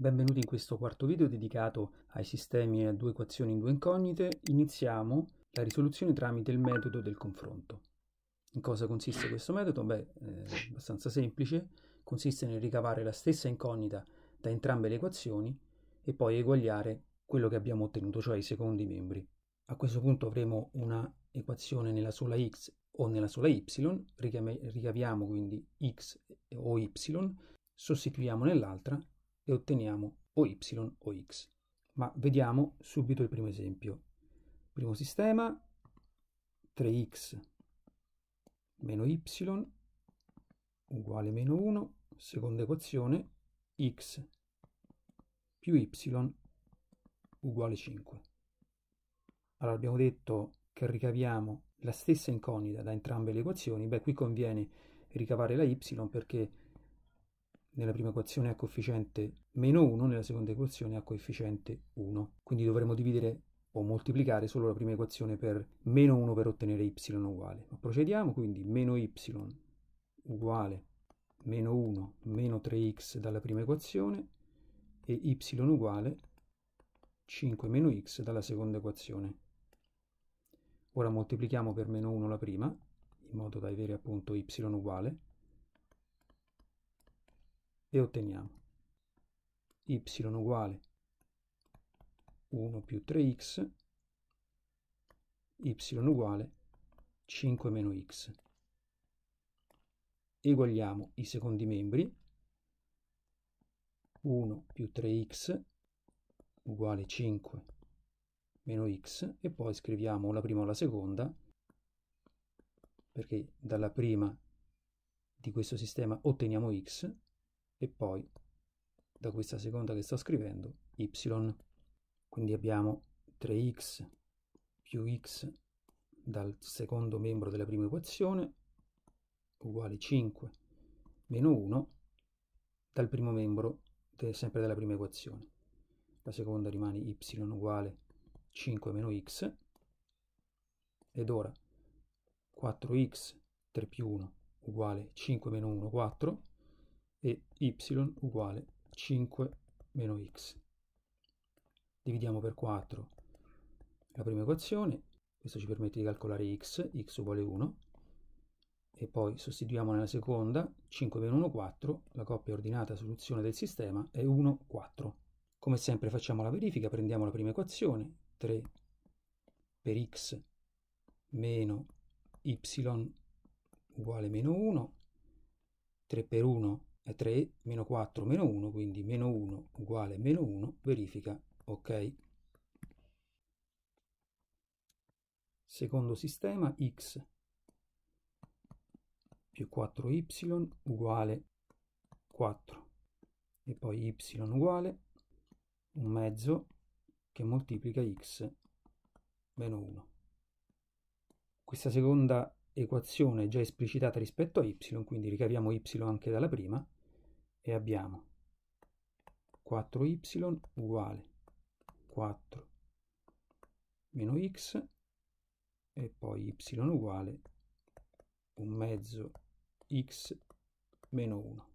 Benvenuti in questo quarto video dedicato ai sistemi a due equazioni in due incognite. Iniziamo la risoluzione tramite il metodo del confronto. In cosa consiste questo metodo? Beh, è eh, abbastanza semplice. Consiste nel ricavare la stessa incognita da entrambe le equazioni e poi eguagliare quello che abbiamo ottenuto, cioè i secondi membri. A questo punto avremo una equazione nella sola x o nella sola y, ricaviamo quindi x o y, sostituiamo nell'altra e otteniamo o y o x. Ma vediamo subito il primo esempio. Primo sistema, 3x meno y uguale meno 1, seconda equazione, x più y uguale 5. Allora abbiamo detto che ricaviamo la stessa incognita da entrambe le equazioni, beh qui conviene ricavare la y perché nella prima equazione a coefficiente meno 1, nella seconda equazione a coefficiente 1. Quindi dovremo dividere o moltiplicare solo la prima equazione per meno 1 per ottenere y uguale. Ma procediamo quindi meno y uguale meno 1 meno 3x dalla prima equazione e y uguale 5 meno x dalla seconda equazione. Ora moltiplichiamo per meno 1 la prima, in modo da avere appunto y uguale e otteniamo y uguale 1 più 3x, y uguale 5 meno x. Eguagliamo i secondi membri, 1 più 3x uguale 5 meno x e poi scriviamo la prima o la seconda perché dalla prima di questo sistema otteniamo x e poi da questa seconda che sto scrivendo y. Quindi abbiamo 3x più x dal secondo membro della prima equazione uguale 5 meno 1 dal primo membro de, sempre della prima equazione. La seconda rimane y uguale 5 meno x ed ora 4x 3 più 1 uguale 5 meno 1 4 e y uguale 5 meno x. Dividiamo per 4 la prima equazione, questo ci permette di calcolare x, x uguale 1, e poi sostituiamo nella seconda, 5 meno 1, 4, la coppia ordinata soluzione del sistema è 1, 4. Come sempre facciamo la verifica, prendiamo la prima equazione, 3 per x meno y uguale meno 1, 3 per 1 3 meno 4 meno 1, quindi meno 1 uguale meno 1, verifica ok. Secondo sistema x più 4y uguale 4 e poi y uguale un mezzo che moltiplica x meno 1. Questa seconda equazione è già esplicitata rispetto a y, quindi ricaviamo y anche dalla prima, e abbiamo 4y uguale 4 meno x e poi y uguale un mezzo x meno 1.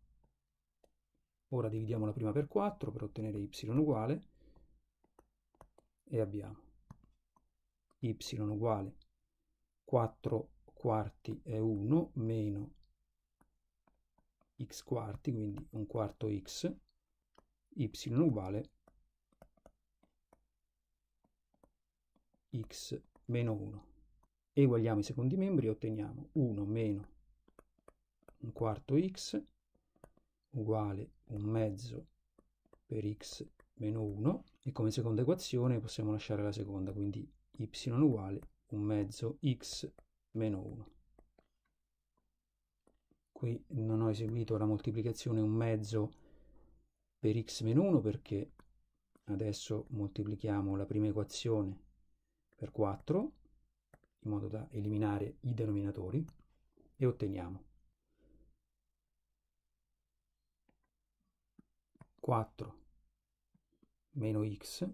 Ora dividiamo la prima per 4 per ottenere y uguale e abbiamo y uguale 4 quarti è 1 meno x quarti, quindi un quarto x, y uguale x meno 1. Eguagliamo i secondi membri e otteniamo 1 meno un quarto x uguale un mezzo per x meno 1 e come seconda equazione possiamo lasciare la seconda, quindi y uguale un mezzo x meno 1 qui non ho eseguito la moltiplicazione un mezzo per x meno 1 perché adesso moltiplichiamo la prima equazione per 4 in modo da eliminare i denominatori e otteniamo 4 meno x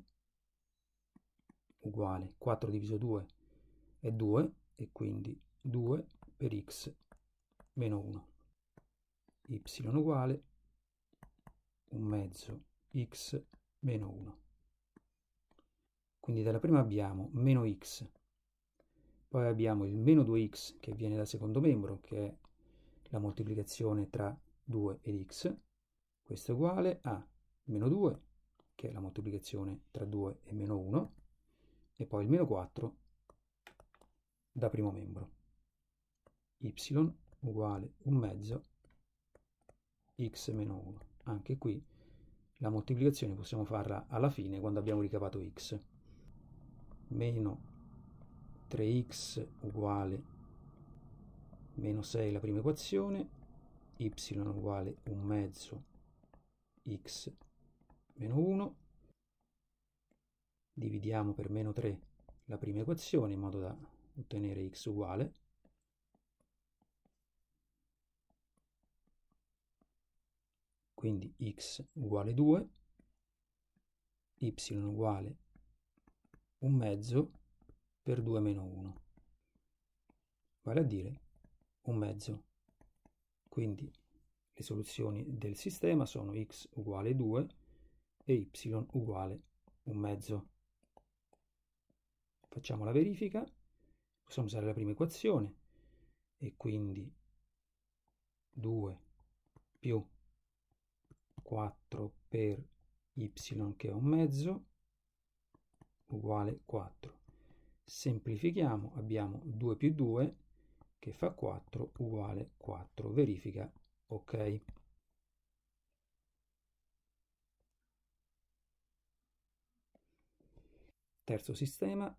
uguale 4 diviso 2 è 2 e quindi 2 per x meno 1 y uguale 1 mezzo x meno 1. Quindi dalla prima abbiamo meno x, poi abbiamo il meno 2x che viene dal secondo membro, che è la moltiplicazione tra 2 ed x, questo è uguale a meno 2, che è la moltiplicazione tra 2 e meno 1, e poi il meno 4 da primo membro. y uguale 1 mezzo x meno 1. Anche qui la moltiplicazione possiamo farla alla fine quando abbiamo ricavato x. Meno 3x uguale meno 6 la prima equazione, y uguale 1 mezzo x meno 1. Dividiamo per meno 3 la prima equazione in modo da ottenere x uguale quindi x uguale 2, y uguale 1 mezzo per 2 meno 1, vale a dire 1 mezzo. Quindi le soluzioni del sistema sono x uguale 2 e y uguale 1 mezzo. Facciamo la verifica, possiamo usare la prima equazione e quindi 2 più 4 per y che è un mezzo uguale 4. Semplifichiamo, abbiamo 2 più 2 che fa 4 uguale 4. Verifica ok. Terzo sistema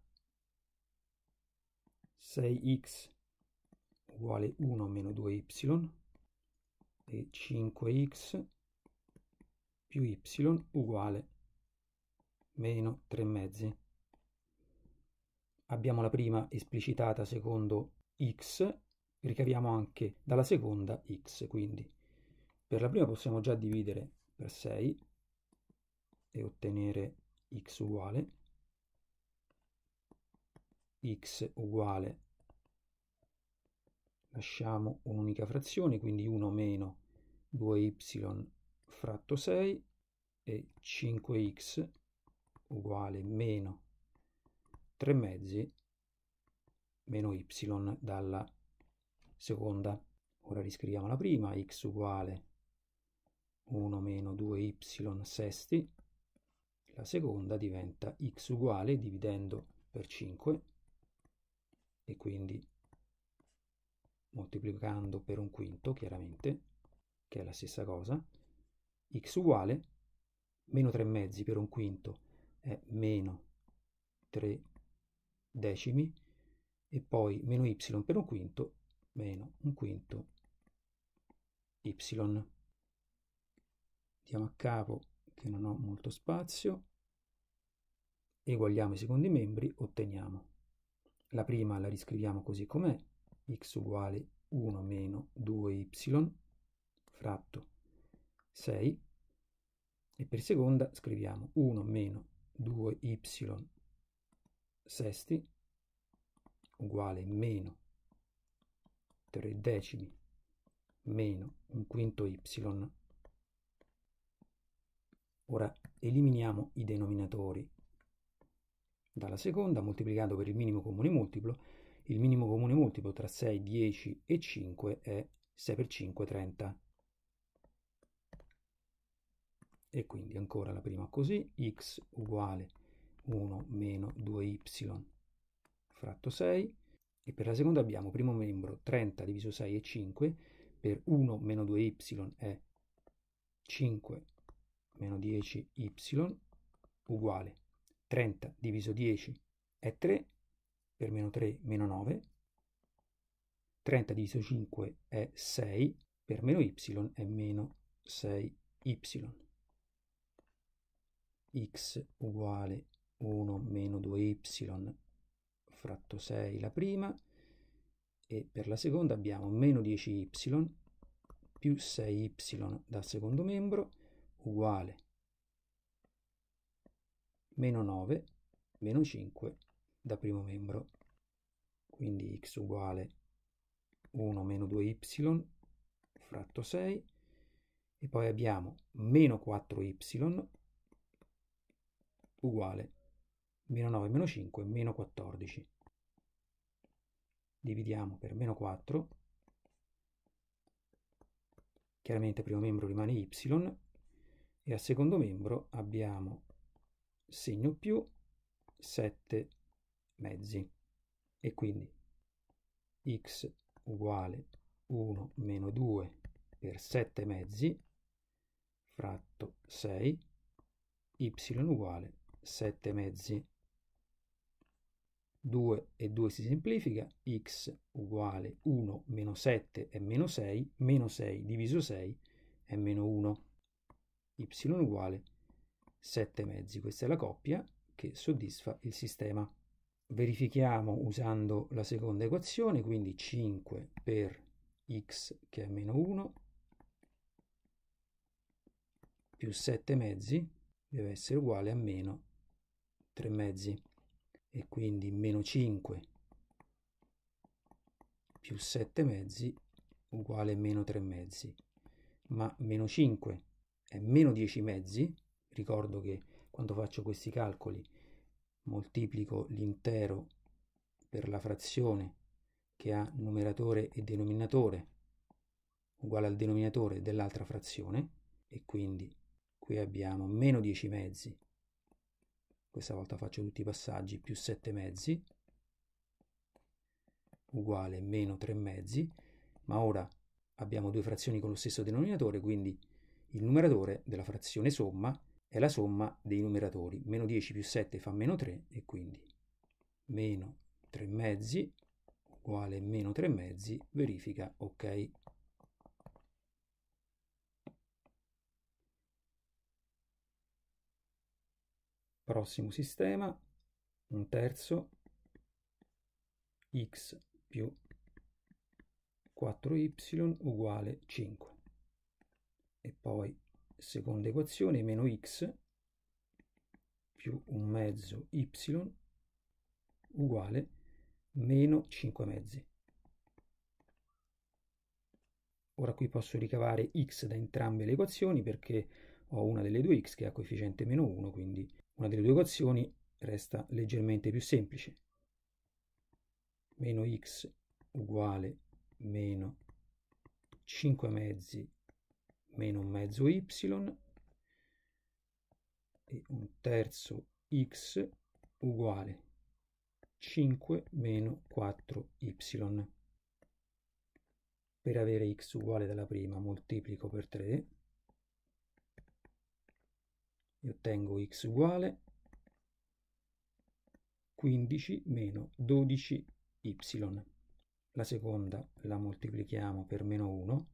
6x uguale 1 meno 2y e 5x più y uguale meno 3 mezzi. Abbiamo la prima esplicitata secondo x, ricaviamo anche dalla seconda x, quindi per la prima possiamo già dividere per 6 e ottenere x uguale x uguale lasciamo un'unica frazione quindi 1 meno 2y fratto 6 e 5x uguale meno 3 mezzi meno y dalla seconda. Ora riscriviamo la prima, x uguale 1 meno 2y sesti, la seconda diventa x uguale dividendo per 5 e quindi moltiplicando per un quinto chiaramente, che è la stessa cosa, x uguale meno 3 mezzi per un quinto è meno 3 decimi e poi meno y per un quinto meno un quinto y. Diamo a capo che non ho molto spazio, eguagliamo i secondi membri, otteniamo. La prima la riscriviamo così com'è, x uguale 1 meno 2y fratto 6 e per seconda scriviamo 1 meno 2y sesti uguale meno 3 decimi meno un quinto y. Ora eliminiamo i denominatori dalla seconda moltiplicando per il minimo comune multiplo. Il minimo comune multiplo tra 6, 10 e 5 è 6 per 5, 30 e quindi ancora la prima così, x uguale 1 meno 2y fratto 6 e per la seconda abbiamo primo membro 30 diviso 6 è 5 per 1 meno 2y è 5 meno 10y uguale 30 diviso 10 è 3 per meno 3 meno 9 30 diviso 5 è 6 per meno y è meno 6y x uguale 1 meno 2y fratto 6 la prima e per la seconda abbiamo meno 10y più 6y dal secondo membro uguale meno 9 meno 5 da primo membro quindi x uguale 1 meno 2y fratto 6 e poi abbiamo meno 4y uguale meno 9 meno 5 meno 14. Dividiamo per meno 4, chiaramente primo membro rimane y e al secondo membro abbiamo segno più 7 mezzi e quindi x uguale 1 meno 2 per 7 mezzi fratto 6 y uguale 7 mezzi 2 e 2 si semplifica, x uguale 1 meno 7 è meno 6, meno 6 diviso 6 è meno 1, y uguale 7 mezzi. Questa è la coppia che soddisfa il sistema. Verifichiamo usando la seconda equazione, quindi 5 per x che è meno 1 più 7 mezzi deve essere uguale a meno 3 mezzi e quindi meno 5 più 7 mezzi uguale meno 3 mezzi ma meno 5 è meno 10 mezzi ricordo che quando faccio questi calcoli moltiplico l'intero per la frazione che ha numeratore e denominatore uguale al denominatore dell'altra frazione e quindi qui abbiamo meno 10 mezzi questa volta faccio tutti i passaggi, più 7 mezzi, uguale meno 3 mezzi, ma ora abbiamo due frazioni con lo stesso denominatore, quindi il numeratore della frazione somma è la somma dei numeratori. Meno 10 più 7 fa meno 3 e quindi meno 3 mezzi uguale meno 3 mezzi, verifica ok. prossimo sistema, un terzo, x più 4y uguale 5. E poi seconda equazione meno x più un mezzo y uguale meno 5 mezzi. Ora qui posso ricavare x da entrambe le equazioni perché ho una delle due x che ha coefficiente meno 1, quindi una delle due equazioni resta leggermente più semplice. Meno x uguale meno 5 mezzi meno un mezzo y e un terzo x uguale 5 meno 4y. Per avere x uguale dalla prima moltiplico per 3 e ottengo x uguale 15 meno 12y. La seconda la moltiplichiamo per meno 1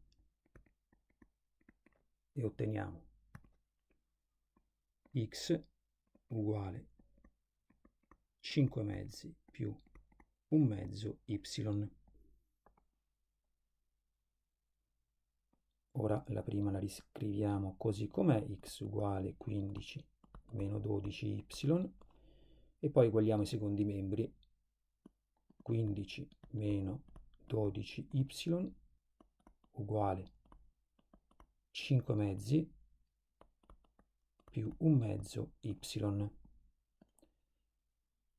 e otteniamo x uguale 5 mezzi più 1 mezzo y. Ora la prima la riscriviamo così com'è, x uguale 15 meno 12y, e poi uguagliamo i secondi membri, 15 meno 12y uguale 5 mezzi più un mezzo y.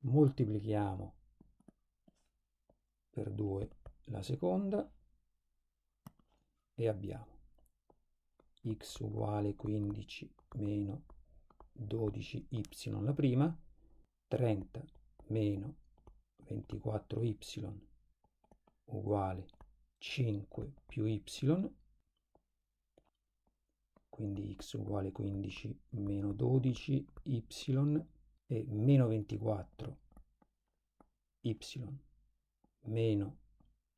Moltiplichiamo per 2 la seconda e abbiamo x uguale 15 meno 12y la prima, 30 meno 24y uguale 5 più y, quindi x uguale 15 meno 12, y e meno 24, y meno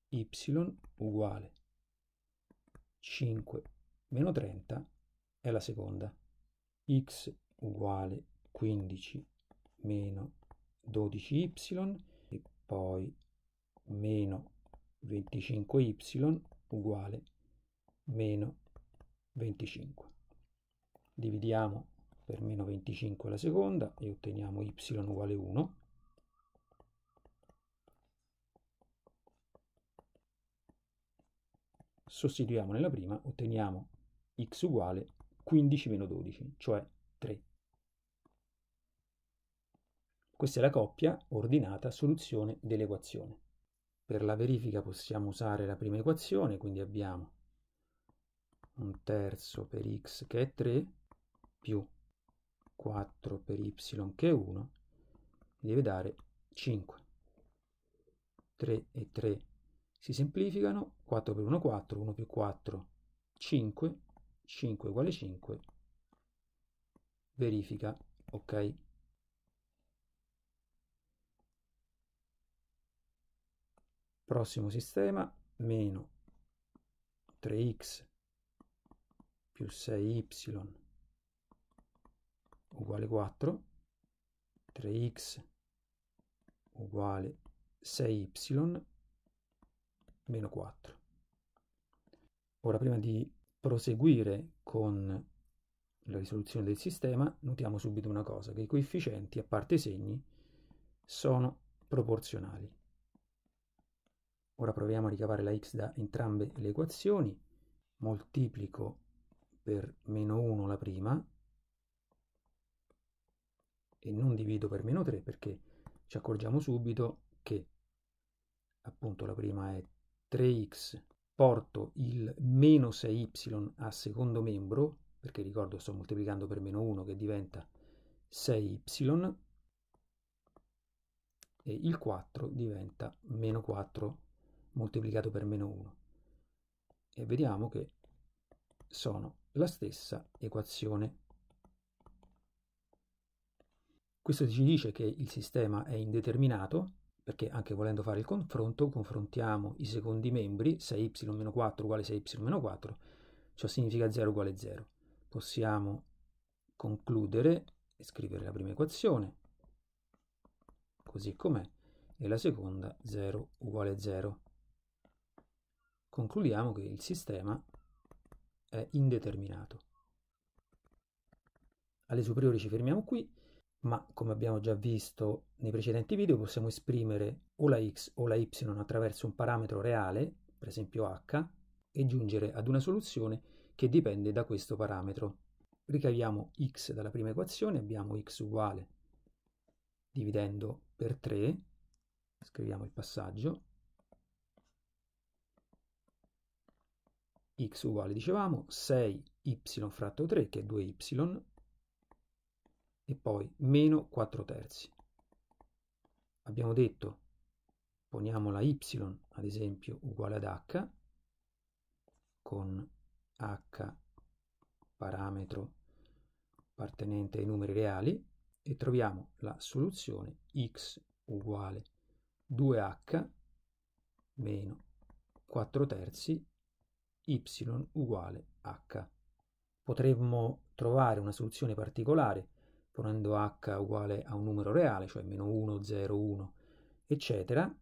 y uguale 5 meno 30 è la seconda. x uguale 15 meno 12y e poi meno 25y uguale meno 25. Dividiamo per meno 25 la seconda e otteniamo y uguale 1. Sostituiamo nella prima, otteniamo x uguale 15 meno 12, cioè 3. Questa è la coppia ordinata soluzione dell'equazione. Per la verifica possiamo usare la prima equazione, quindi abbiamo un terzo per x che è 3 più 4 per y che è 1 deve dare 5. 3 e 3 si semplificano, 4 per 1 4, 1 più 4 5, 5 uguale 5, verifica, ok. Prossimo sistema, meno 3x più 6y uguale 4, 3x uguale 6y meno 4. Ora prima di proseguire con la risoluzione del sistema, notiamo subito una cosa, che i coefficienti, a parte i segni, sono proporzionali. Ora proviamo a ricavare la x da entrambe le equazioni, moltiplico per meno 1 la prima, e non divido per meno 3 perché ci accorgiamo subito che appunto la prima è 3x porto il meno 6y a secondo membro, perché ricordo sto moltiplicando per meno 1 che diventa 6y, e il 4 diventa meno 4 moltiplicato per meno 1. E vediamo che sono la stessa equazione. Questo ci dice che il sistema è indeterminato, perché anche volendo fare il confronto, confrontiamo i secondi membri, 6y-4 uguale 6y-4, ciò significa 0 uguale 0. Possiamo concludere e scrivere la prima equazione, così com'è, e la seconda 0 uguale 0. Concludiamo che il sistema è indeterminato. Alle superiori ci fermiamo qui ma come abbiamo già visto nei precedenti video possiamo esprimere o la x o la y attraverso un parametro reale, per esempio h, e giungere ad una soluzione che dipende da questo parametro. Ricaviamo x dalla prima equazione, abbiamo x uguale dividendo per 3, scriviamo il passaggio, x uguale, dicevamo, 6y fratto 3 che è 2y e poi meno 4 terzi. Abbiamo detto, poniamo la y ad esempio uguale ad h, con h parametro appartenente ai numeri reali, e troviamo la soluzione x uguale 2h meno 4 terzi y uguale h. Potremmo trovare una soluzione particolare ponendo h uguale a un numero reale, cioè meno 1, 0, 1, eccetera,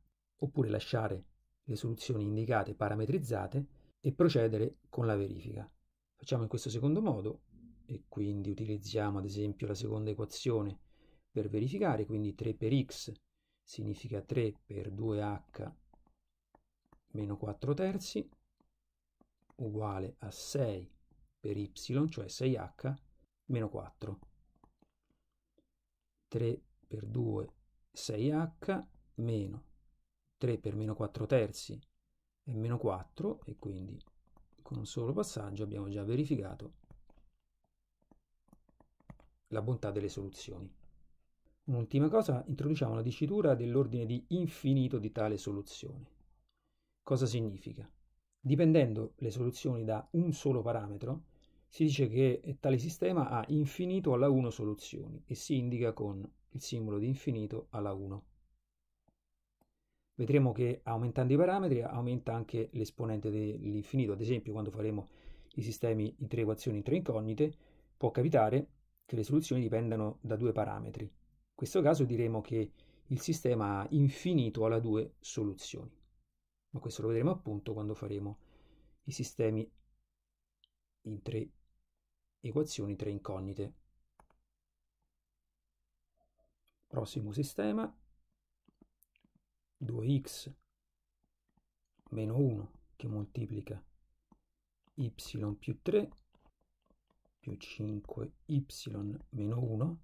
oppure lasciare le soluzioni indicate parametrizzate e procedere con la verifica. Facciamo in questo secondo modo e quindi utilizziamo ad esempio la seconda equazione per verificare, quindi 3 per x significa 3 per 2h meno 4 terzi uguale a 6 per y, cioè 6h meno 4. 3 per 2 6h meno 3 per meno 4 terzi è meno 4 e quindi con un solo passaggio abbiamo già verificato la bontà delle soluzioni. Un'ultima cosa, introduciamo la dicitura dell'ordine di infinito di tale soluzione. Cosa significa? Dipendendo le soluzioni da un solo parametro, si dice che eh, tale sistema ha infinito alla 1 soluzioni e si indica con il simbolo di infinito alla 1. Vedremo che aumentando i parametri aumenta anche l'esponente dell'infinito, ad esempio quando faremo i sistemi in tre equazioni in tre incognite può capitare che le soluzioni dipendano da due parametri. In questo caso diremo che il sistema ha infinito alla 2 soluzioni, ma questo lo vedremo appunto quando faremo i sistemi in tre equazioni tre incognite. Prossimo sistema, 2x meno 1 che moltiplica y più 3 più 5y meno 1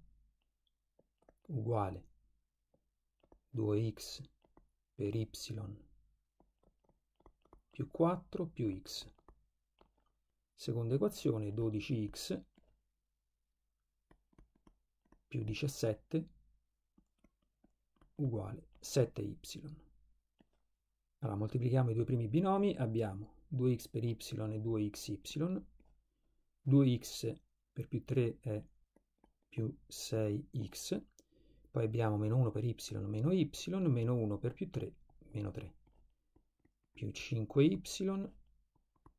uguale 2x per y più 4 più x. Seconda equazione 12x più 17 uguale 7y. Allora moltiplichiamo i due primi binomi, abbiamo 2x per y e 2xy, 2x per più 3 è più 6x, poi abbiamo meno 1 per y meno y, meno 1 per più 3 meno 3, più 5y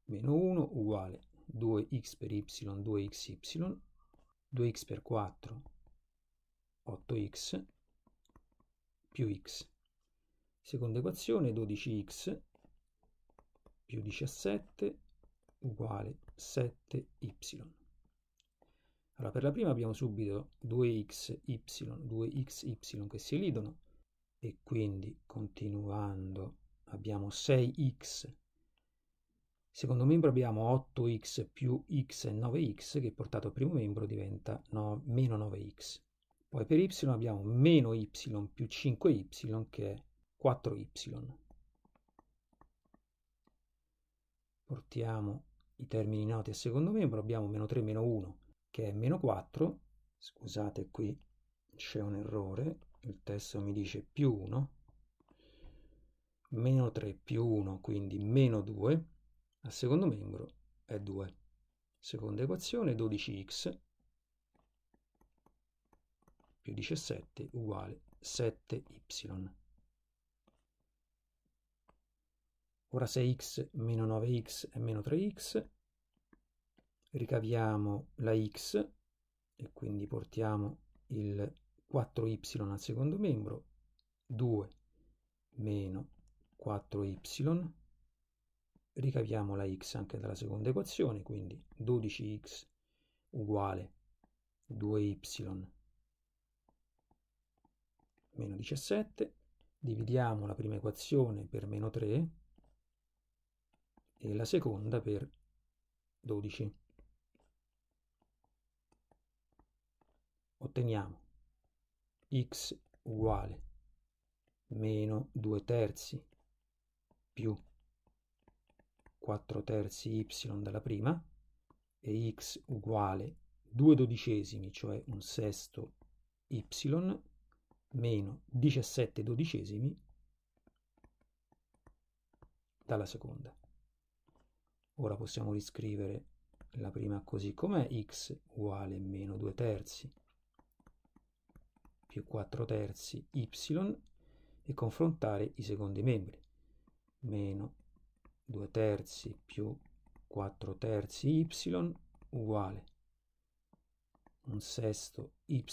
meno 1 uguale 2x per y, 2xy, 2x per 4, 8x, più x. Seconda equazione, 12x più 17 uguale 7y. Allora, per la prima abbiamo subito 2xy, 2xy che si elidono, e quindi continuando abbiamo 6x secondo membro abbiamo 8x più x e 9x che portato al primo membro diventa no, meno 9x. Poi per y abbiamo meno y più 5y che è 4y. Portiamo i termini noti al secondo membro, abbiamo meno 3 meno 1 che è meno 4, scusate qui c'è un errore, il testo mi dice più 1, meno 3 più 1 quindi meno 2, al secondo membro è 2. Seconda equazione 12x più 17 uguale 7y. Ora 6x meno 9x è meno 3x, ricaviamo la x e quindi portiamo il 4y al secondo membro, 2 meno 4y ricaviamo la x anche dalla seconda equazione, quindi 12x uguale 2y meno 17, dividiamo la prima equazione per meno 3 e la seconda per 12. Otteniamo x uguale meno 2 terzi più 4 terzi y dalla prima e x uguale 2 dodicesimi, cioè un sesto y, meno 17 dodicesimi dalla seconda. Ora possiamo riscrivere la prima così com'è, x uguale meno 2 terzi più 4 terzi y e confrontare i secondi membri, meno 2 terzi più 4 terzi y uguale un sesto y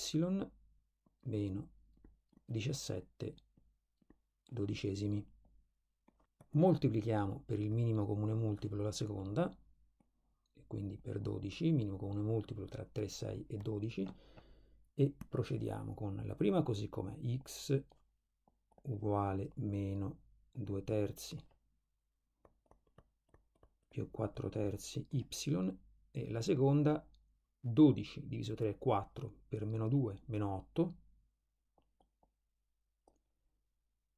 meno 17 dodicesimi. Moltiplichiamo per il minimo comune multiplo la seconda, e quindi per 12, minimo comune multiplo tra 3, 6 e 12, e procediamo con la prima così come x uguale meno 2 terzi più 4 terzi y e la seconda 12 diviso 3 è 4 per meno 2 meno 8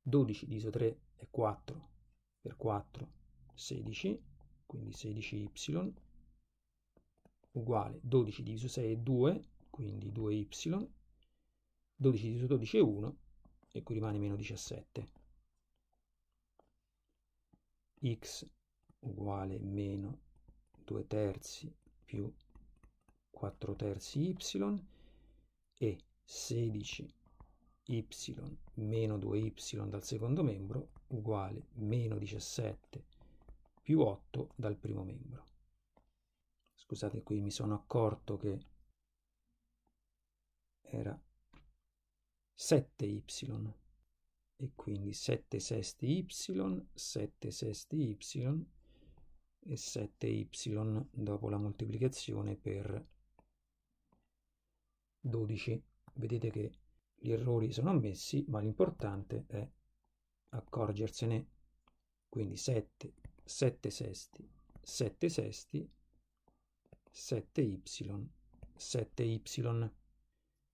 12 diviso 3 è 4 per 4 16 quindi 16y uguale 12 diviso 6 è 2 quindi 2y 12 diviso 12 è 1 e qui rimane meno 17 x uguale meno 2 terzi più 4 terzi y e 16y meno 2y dal secondo membro uguale meno 17 più 8 dal primo membro. Scusate, qui mi sono accorto che era 7y e quindi 7 sesti y, 7 sesti y e 7y dopo la moltiplicazione per 12. Vedete che gli errori sono ammessi, ma l'importante è accorgersene. Quindi 7, 7 sesti, 7 sesti, 7y, 7y.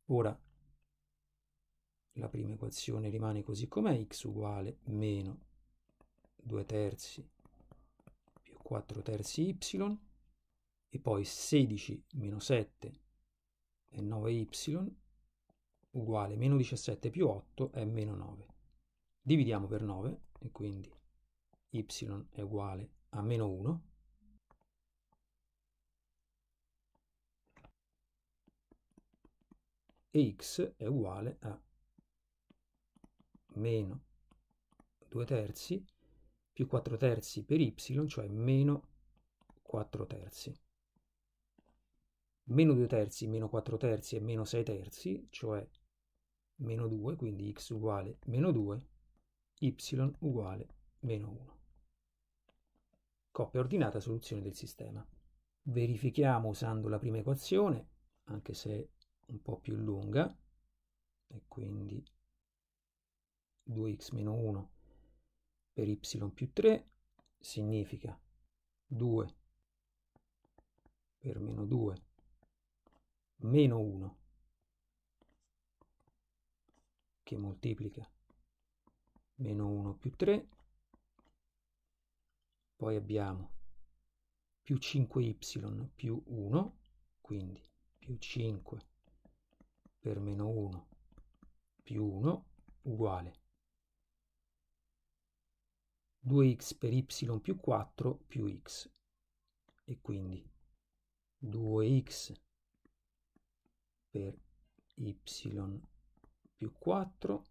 Ora la prima equazione rimane così com'è, x uguale meno 2 terzi 4 terzi y e poi 16 meno 7 è 9y uguale meno 17 più 8 è meno 9. Dividiamo per 9 e quindi y è uguale a meno 1 e x è uguale a meno 2 terzi più 4 terzi per y, cioè meno 4 terzi. Meno 2 terzi, meno 4 terzi e meno 6 terzi, cioè meno 2, quindi x uguale meno 2, y uguale meno 1. Coppia ordinata soluzione del sistema. Verifichiamo usando la prima equazione, anche se un po' più lunga, e quindi 2x meno 1 per y più 3 significa 2 per meno 2 meno 1 che moltiplica meno 1 più 3 poi abbiamo più 5y più 1 quindi più 5 per meno 1 più 1 uguale 2x per y più 4 più x. E quindi 2x per y più 4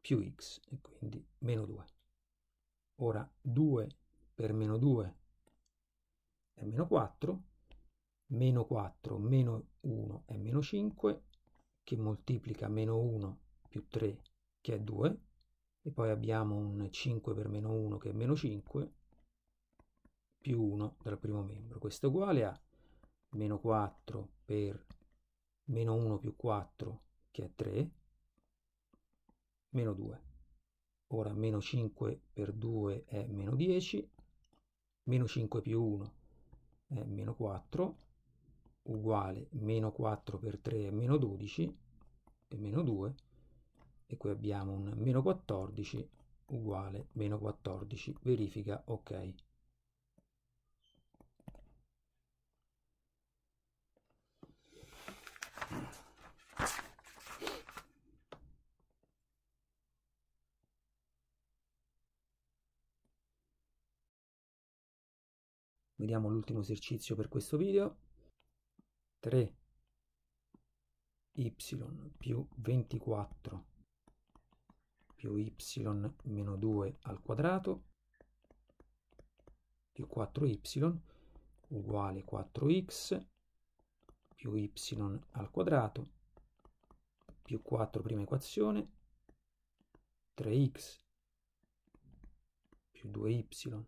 più x e quindi meno 2. Ora 2 per meno 2 è meno 4, meno 4 meno 1 è meno 5 che moltiplica meno 1 più 3 che è 2 e poi abbiamo un 5 per meno 1 che è meno 5 più 1 dal primo membro. Questo è uguale a meno 4 per meno 1 più 4 che è 3 meno 2. Ora meno 5 per 2 è meno 10, meno 5 più 1 è meno 4, uguale meno 4 per 3 è meno 12 e meno 2 e qui abbiamo un meno 14 uguale meno 14 verifica ok vediamo l'ultimo esercizio per questo video 3 y più 24 più y meno 2 al quadrato più 4y uguale 4x più y al quadrato più 4 prima equazione 3x più 2y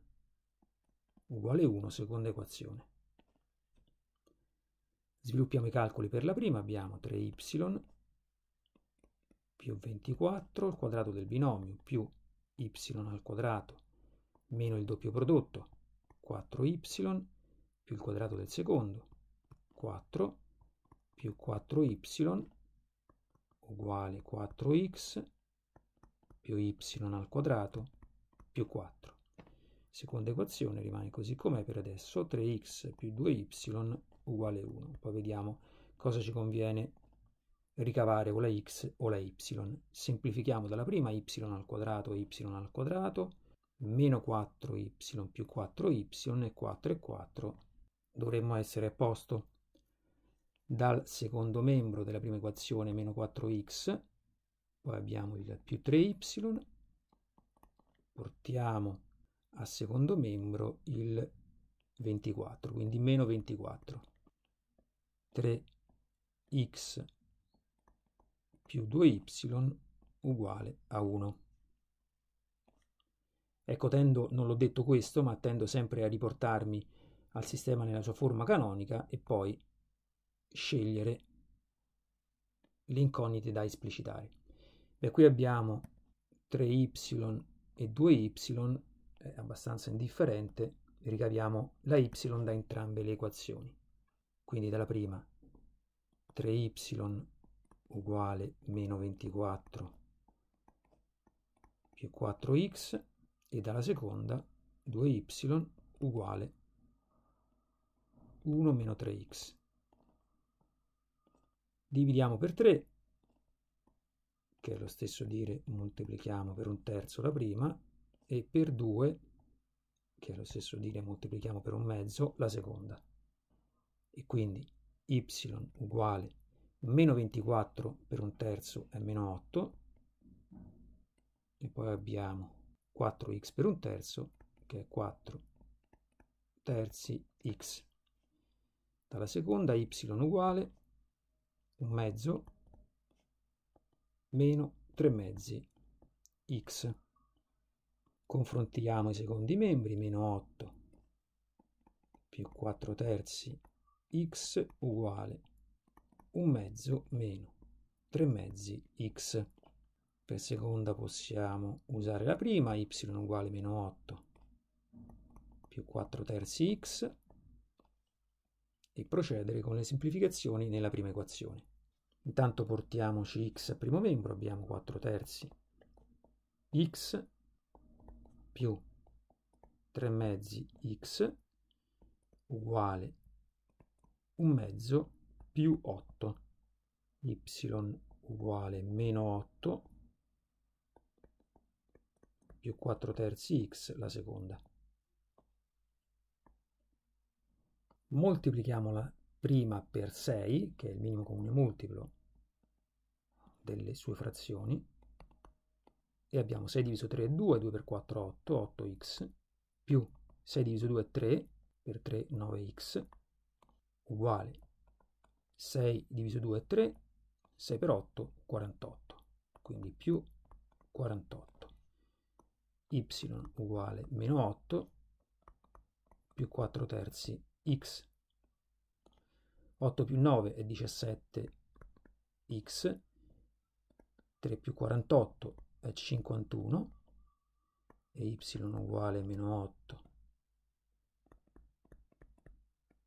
uguale 1 seconda equazione. Sviluppiamo i calcoli per la prima, abbiamo 3y più 24 al quadrato del binomio più y al quadrato meno il doppio prodotto 4y più il quadrato del secondo 4 più 4y uguale 4x più y al quadrato più 4. Seconda equazione rimane così com'è per adesso, 3x più 2y uguale 1. Poi vediamo cosa ci conviene ricavare o la x o la y. Semplifichiamo dalla prima y al quadrato y al quadrato, meno 4y più 4y e 4 e 4 dovremmo essere a posto. Dal secondo membro della prima equazione meno 4x, poi abbiamo il più 3y, portiamo al secondo membro il 24, quindi meno 24. 3x più 2y uguale a 1. Ecco, tendo, non l'ho detto questo, ma tendo sempre a riportarmi al sistema nella sua forma canonica e poi scegliere le incognite da esplicitare. Beh, qui abbiamo 3y e 2y, è abbastanza indifferente, ricaviamo la y da entrambe le equazioni. Quindi dalla prima 3y uguale meno 24 più 4x e dalla seconda 2y uguale 1 meno 3x. Dividiamo per 3, che è lo stesso dire moltiplichiamo per un terzo la prima, e per 2, che è lo stesso dire moltiplichiamo per un mezzo la seconda. E quindi y uguale meno 24 per un terzo è meno 8, e poi abbiamo 4x per un terzo, che è 4 terzi x. Dalla seconda y uguale un mezzo meno 3 mezzi x. Confrontiamo i secondi membri, meno 8 più 4 terzi x uguale un mezzo meno 3 mezzi x. Per seconda possiamo usare la prima, y uguale meno 8 più 4 terzi x e procedere con le semplificazioni nella prima equazione. Intanto portiamoci x al primo membro, abbiamo 4 terzi x più 3 mezzi x uguale 1 mezzo più 8, y uguale meno 8 più 4 terzi x la seconda. Moltiplichiamo la prima per 6, che è il minimo comune multiplo delle sue frazioni, e abbiamo 6 diviso 3 è 2, 2 per 4 8, 8x, più 6 diviso 2 è 3, per 3 9x, uguale 6 diviso 2 è 3, 6 per 8 48, quindi più 48, y uguale meno 8 più 4 terzi x, 8 più 9 è 17 x, 3 più 48 è 51 e y uguale meno 8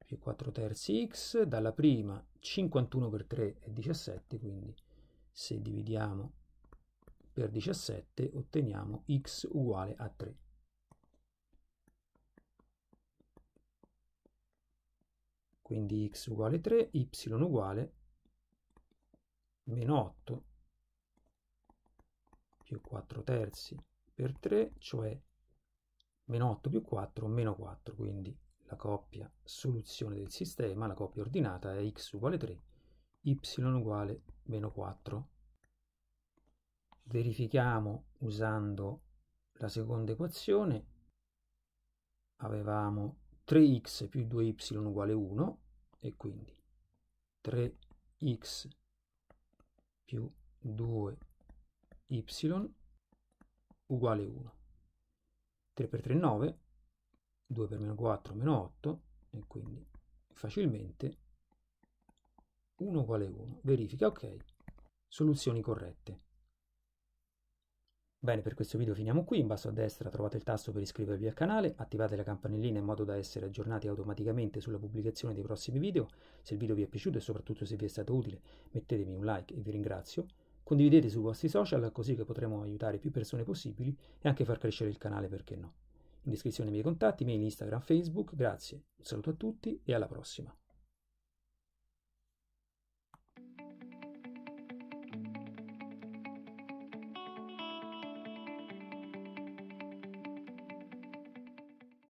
più 4 terzi x, dalla prima 51 per 3 è 17, quindi se dividiamo per 17 otteniamo x uguale a 3. Quindi x uguale 3, y uguale meno 8 più 4 terzi per 3, cioè meno 8 più 4, meno 4, quindi la coppia soluzione del sistema, la coppia ordinata è x uguale 3, y uguale meno 4. Verifichiamo usando la seconda equazione, avevamo 3x più 2y uguale 1 e quindi 3x più 2y uguale 1. 3 per 3 9, 2 per meno 4 meno 8 e quindi facilmente 1 uguale 1. Verifica, ok. Soluzioni corrette. Bene, per questo video finiamo qui. In basso a destra trovate il tasto per iscrivervi al canale, attivate la campanellina in modo da essere aggiornati automaticamente sulla pubblicazione dei prossimi video. Se il video vi è piaciuto e soprattutto se vi è stato utile, mettetemi un like e vi ringrazio. Condividete sui vostri social così che potremo aiutare più persone possibili e anche far crescere il canale, perché no. In descrizione i miei contatti, mail, Instagram, Facebook. Grazie, un saluto a tutti e alla prossima.